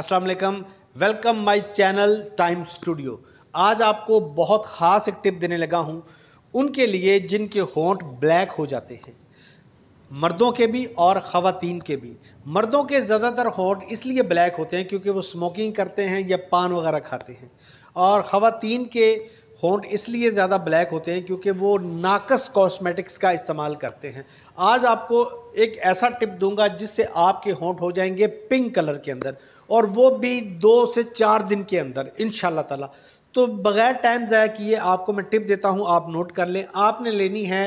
अस्सलाम वालेकुम welcome my channel time studio आज आपको बहुत ख़ास एक टिप देने लगा हूँ उनके लिए जिनके होंठ ब्लैक हो जाते हैं मर्दों के भी और ख़वान के भी मर्दों के ज़्यादातर होंठ इसलिए ब्लैक होते हैं क्योंकि वो स्मोकिंग करते हैं या पान वगैरह खाते हैं और ख़वान के होंठ इसलिए ज़्यादा ब्लैक होते हैं क्योंकि वो नाकस कॉस्मेटिक्स का इस्तेमाल करते हैं आज आपको एक ऐसा टिप दूंगा जिससे आपके होंठ हो जाएंगे पिंक कलर के अंदर और वो भी दो से चार दिन के अंदर इन ताला तो बग़ैर टाइम ज़ाया किए आपको मैं टिप देता हूँ आप नोट कर लें आपने लेनी है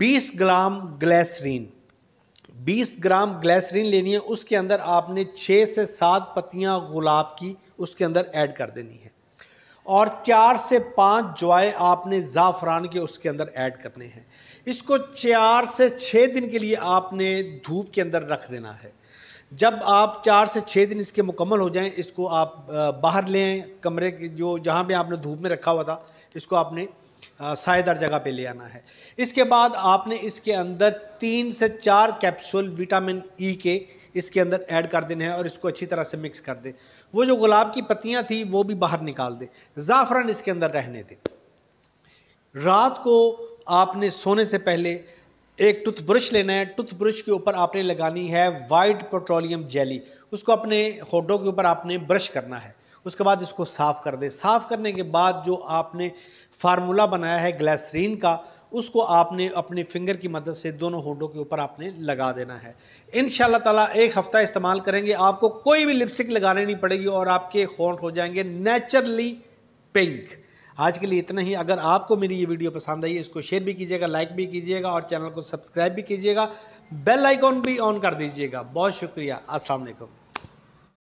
20 ग्राम ग्लैसरीन 20 ग्राम ग्लैसरीन लेनी है उसके अंदर आपने छः से सात पत्तियाँ गुलाब की उसके अंदर ऐड कर देनी है और चार से पाँच जॉय आपने ज़ाफ़रान के उसके अंदर ऐड करने हैं इसको चार से छः दिन के लिए आपने धूप के अंदर रख देना है जब आप चार से छः दिन इसके मुकम्मल हो जाएं इसको आप बाहर लें कमरे के जो जहाँ पे आपने धूप में रखा हुआ था इसको आपने सायदार जगह पे ले आना है इसके बाद आपने इसके अंदर तीन से चार कैप्सूल विटामिन ई के इसके अंदर ऐड कर देने हैं और इसको अच्छी तरह से मिक्स कर दें वो जो गुलाब की पत्तियाँ थी वो भी बाहर निकाल दें ज़ाफ़रान इसके अंदर रहने दें रात को आपने सोने से पहले एक टूथब्रश लेना है टूथब्रश के ऊपर आपने लगानी है वाइट पेट्रोलियम जेली उसको अपने होठों के ऊपर आपने ब्रश करना है उसके बाद इसको साफ़ कर दें साफ़ करने के बाद जो आपने फार्मूला बनाया है ग्लैसरीन का उसको आपने अपने फिंगर की मदद से दोनों होंडों के ऊपर आपने लगा देना है इन ताला एक हफ़्ता इस्तेमाल करेंगे आपको कोई भी लिपस्टिक लगाने नहीं पड़ेगी और आपके होंठ हो जाएंगे नेचुरली पिंक आज के लिए इतना ही अगर आपको मेरी ये वीडियो पसंद आई है इसको शेयर भी कीजिएगा लाइक भी कीजिएगा और चैनल को सब्सक्राइब भी कीजिएगा बेल आइकॉन भी ऑन कर दीजिएगा बहुत शुक्रिया असलम